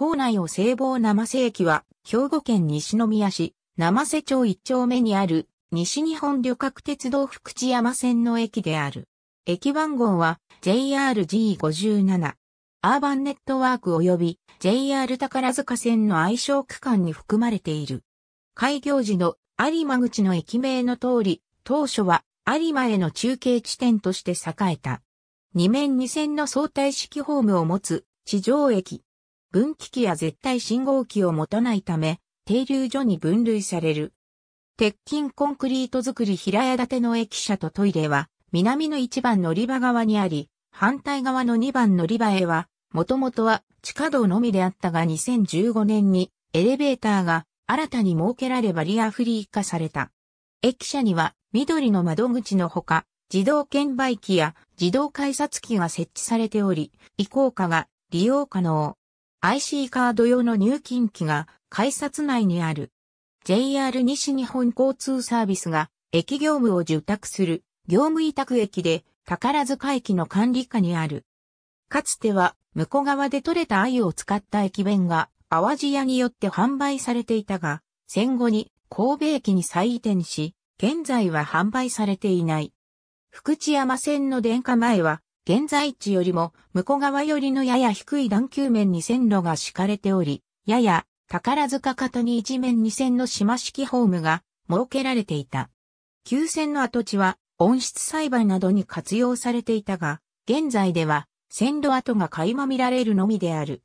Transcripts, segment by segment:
校内を聖望生瀬駅は、兵庫県西宮市、生瀬町一丁目にある、西日本旅客鉄道福知山線の駅である。駅番号は JRG57。アーバンネットワーク及び JR 宝塚線の愛称区間に含まれている。開業時の有馬口の駅名の通り、当初は有馬への中継地点として栄えた。二面二線の相対式ホームを持つ地上駅、分岐器や絶対信号機を持たないため、停留所に分類される。鉄筋コンクリート造り平屋建ての駅舎とトイレは、南の1番乗り場側にあり、反対側の2番乗り場へは、もともとは地下道のみであったが2015年にエレベーターが新たに設けられバリアフリー化された。駅舎には緑の窓口のほか、自動券売機や自動改札機が設置されており、移行化が利用可能。IC カード用の入金機が改札内にある。JR 西日本交通サービスが駅業務を受託する業務委託駅で宝塚駅の管理下にある。かつては向こう側で取れた鮎を使った駅弁が淡路屋によって販売されていたが、戦後に神戸駅に再移転し、現在は販売されていない。福知山線の電化前は現在地よりも向こう側寄りのやや低い段丘面に線路が敷かれており、やや宝塚片に一面二線の島式ホームが設けられていた。旧線の跡地は温室栽培などに活用されていたが、現在では線路跡が垣間見られるのみである。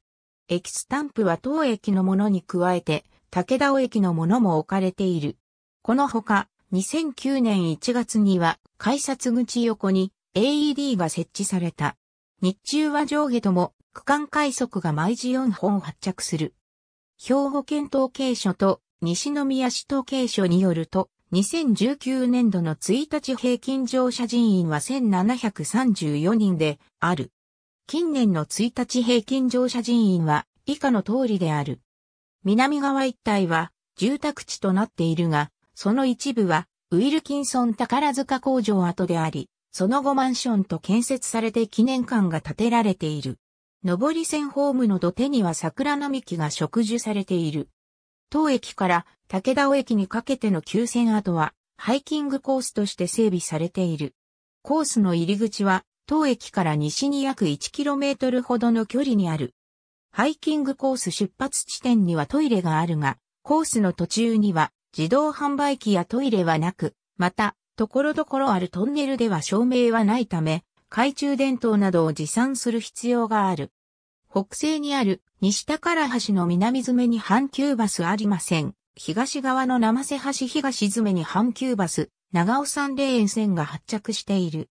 駅スタンプは当駅のものに加えて、武田尾駅のものも置かれている。このほか、2009年1月には改札口横に AED が設置された。日中は上下とも区間快速が毎時4本発着する。兵庫県統計所と西宮市統計所によると、2019年度の1日平均乗車人員は1734人である。近年の1日平均乗車人員は以下の通りである。南側一帯は住宅地となっているが、その一部はウィルキンソン宝塚工場跡であり、その後マンションと建設されて記念館が建てられている。上り線ホームの土手には桜並木が植樹されている。当駅から武田尾駅にかけての急線跡は、ハイキングコースとして整備されている。コースの入り口は、当駅から西に約 1km ほどの距離にある。ハイキングコース出発地点にはトイレがあるが、コースの途中には自動販売機やトイレはなく、またところどころあるトンネルでは照明はないため、懐中電灯などを持参する必要がある。北西にある西宝橋の南詰めに阪急バスありません。東側の生瀬橋東詰めに阪急バス、長尾山霊園線が発着している。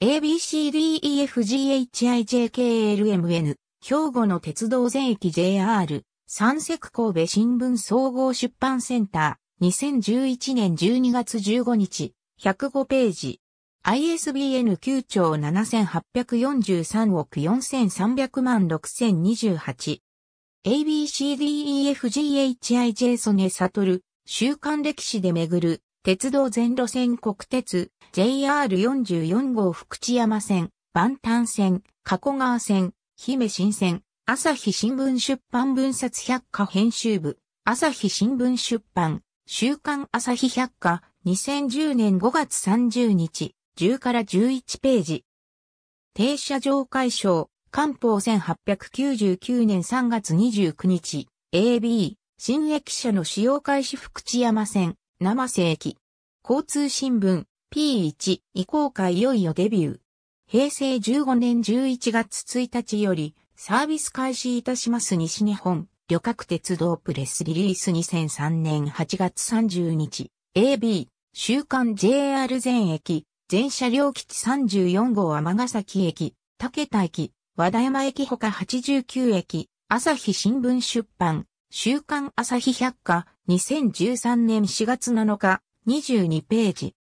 ABCDEFGHIJKLMN、兵庫の鉄道全駅 JR、三石神戸新聞総合出版センター、2011年12月15日、105ページ。ISBN 9兆7843億4300万6028。ABCDEFGHIJ ソネサトル、週刊歴史で巡る、鉄道全路線国鉄、JR44 号福知山線、万端線、加古川線、姫新線、朝日新聞出版分冊百科編集部、朝日新聞出版、週刊朝日百科、2010年5月30日、10から11ページ。停車場解消、官報1899年3月29日、AB、新駅舎の使用開始福知山線、生瀬駅。交通新聞、P1、移行会いよいよデビュー。平成15年11月1日より、サービス開始いたします西日本、旅客鉄道プレスリリース2003年8月30日、AB、週刊 JR 全駅、全車両基地34号尼崎駅、竹田駅、和田山駅ほか89駅、朝日新聞出版、週刊朝日百科、2013年4月7日、22ページ。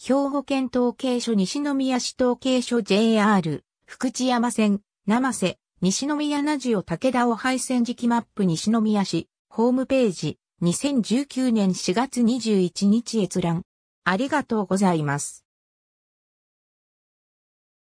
兵庫県統計所西宮市統計所 JR、福知山線、生瀬、西宮ジオ武田を配線時期マップ西宮市、ホームページ、2019年4月21日閲覧。ありがとうございます。